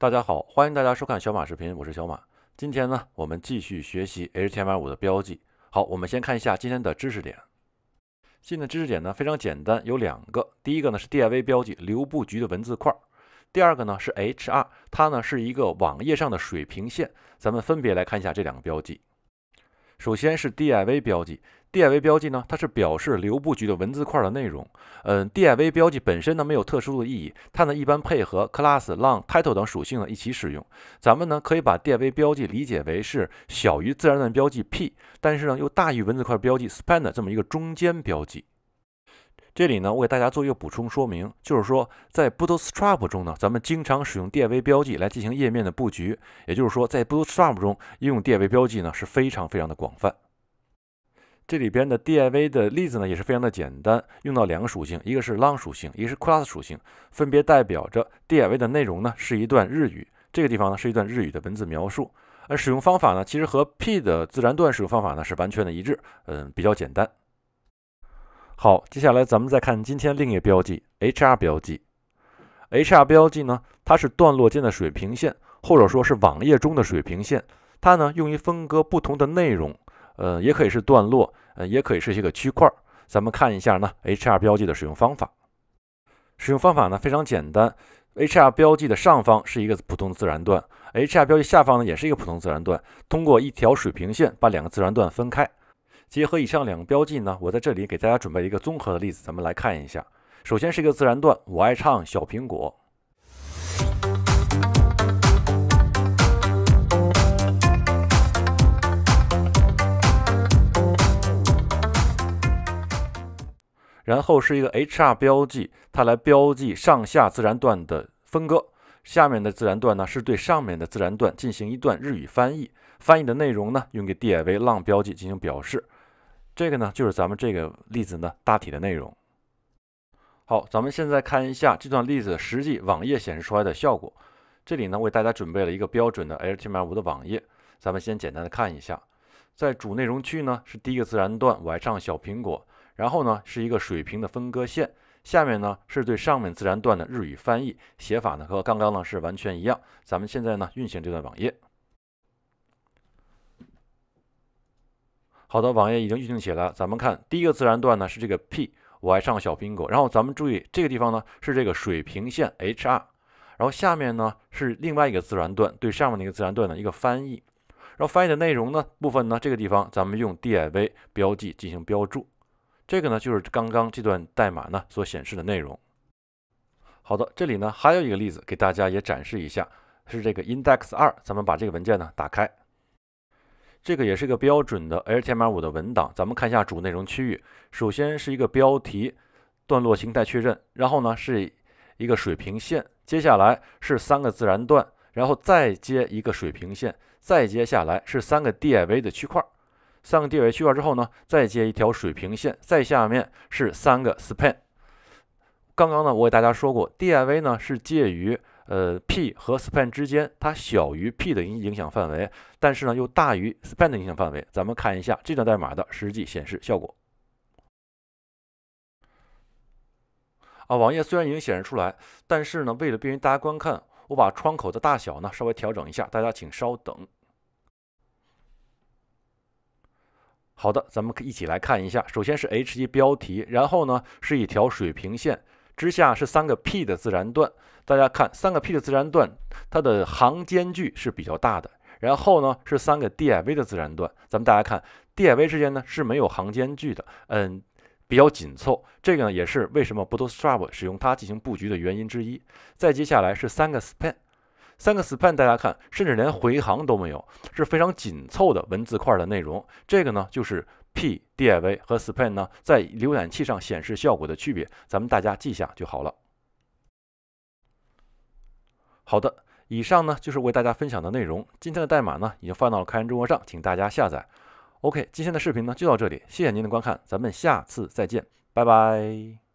大家好，欢迎大家收看小马视频，我是小马。今天呢，我们继续学习 HTML 五的标记。好，我们先看一下今天的知识点。今天的知识点呢非常简单，有两个。第一个呢是 DIV 标记，留布局的文字块。第二个呢是 HR，它呢是一个网页上的水平线。咱们分别来看一下这两个标记。首先是 div 标记，div 标记呢，它是表示流布局的文字块的内容。嗯，div 标记本身呢没有特殊的意义，它呢一般配合 class、l o n g title 等属性呢一起使用。咱们呢可以把 div 标记理解为是小于自然段标记 p，但是呢又大于文字块标记 span 的这么一个中间标记。这里呢，我给大家做一个补充说明，就是说，在 Bootstrap 中呢，咱们经常使用 DIV 标记来进行页面的布局，也就是说，在 Bootstrap 中应用 DIV 标记呢是非常非常的广泛。这里边的 DIV 的例子呢也是非常的简单，用到两个属性，一个是 l o n g 属性，一个是 class 属性，分别代表着 DIV 的内容呢是一段日语，这个地方呢是一段日语的文字描述，而使用方法呢其实和 P 的自然段使用方法呢是完全的一致，嗯，比较简单。好，接下来咱们再看今天另页标记，hr 标记，hr 标记呢，它是段落间的水平线，或者说是网页中的水平线，它呢用于分割不同的内容，呃，也可以是段落，呃，也可以是一个区块。咱们看一下呢，hr 标记的使用方法。使用方法呢非常简单，hr 标记的上方是一个普通自然段，hr 标记下方呢也是一个普通自然段，通过一条水平线把两个自然段分开。结合以上两个标记呢，我在这里给大家准备一个综合的例子，咱们来看一下。首先是一个自然段，我爱唱小苹果。然后是一个 HR 标记，它来标记上下自然段的分割。下面的自然段呢，是对上面的自然段进行一段日语翻译，翻译的内容呢，用个 DIV 浪标记进行表示。这个呢，就是咱们这个例子呢大体的内容。好，咱们现在看一下这段例子实际网页显示出来的效果。这里呢，为大家准备了一个标准的 HTML5 的网页，咱们先简单的看一下。在主内容区呢，是第一个自然段“晚上小苹果”，然后呢是一个水平的分割线，下面呢是对上面自然段的日语翻译。写法呢和刚刚呢是完全一样。咱们现在呢运行这段网页。好的，网页已经预定起了。咱们看第一个自然段呢，是这个 p 我爱上小苹果。然后咱们注意这个地方呢，是这个水平线 hr。然后下面呢是另外一个自然段，对上面那个自然段的一个翻译。然后翻译的内容呢部分呢，这个地方咱们用 div 标记进行标注。这个呢就是刚刚这段代码呢所显示的内容。好的，这里呢还有一个例子给大家也展示一下，是这个 index 二。咱们把这个文件呢打开。这个也是个标准的 HTML 五的文档，咱们看一下主内容区域。首先是一个标题段落形态确认，然后呢是一个水平线，接下来是三个自然段，然后再接一个水平线，再接下来是三个 DIV 的区块，三个 DIV 区块之后呢再接一条水平线，再下面是三个 span。刚刚呢我给大家说过，DIV 呢是介于。呃，p 和 span 之间，它小于 p 的影影响范围，但是呢，又大于 span 的影响范围。咱们看一下这段代码的实际显示效果。啊，网页虽然已经显示出来，但是呢，为了便于大家观看，我把窗口的大小呢稍微调整一下，大家请稍等。好的，咱们一起来看一下。首先是 h1 标题，然后呢，是一条水平线。之下是三个 p 的自然段，大家看三个 p 的自然段，它的行间距是比较大的。然后呢是三个 div 的自然段，咱们大家看 div 之间呢是没有行间距的，嗯，比较紧凑。这个呢也是为什么 Bootstrap 使用它进行布局的原因之一。再接下来是三个 span，三个 span，大家看，甚至连回行都没有，是非常紧凑的文字块的内容。这个呢就是。p div 和 span 呢，在浏览器上显示效果的区别，咱们大家记下就好了。好的，以上呢就是为大家分享的内容。今天的代码呢，已经放到了开源中国上，请大家下载。OK，今天的视频呢就到这里，谢谢您的观看，咱们下次再见，拜拜。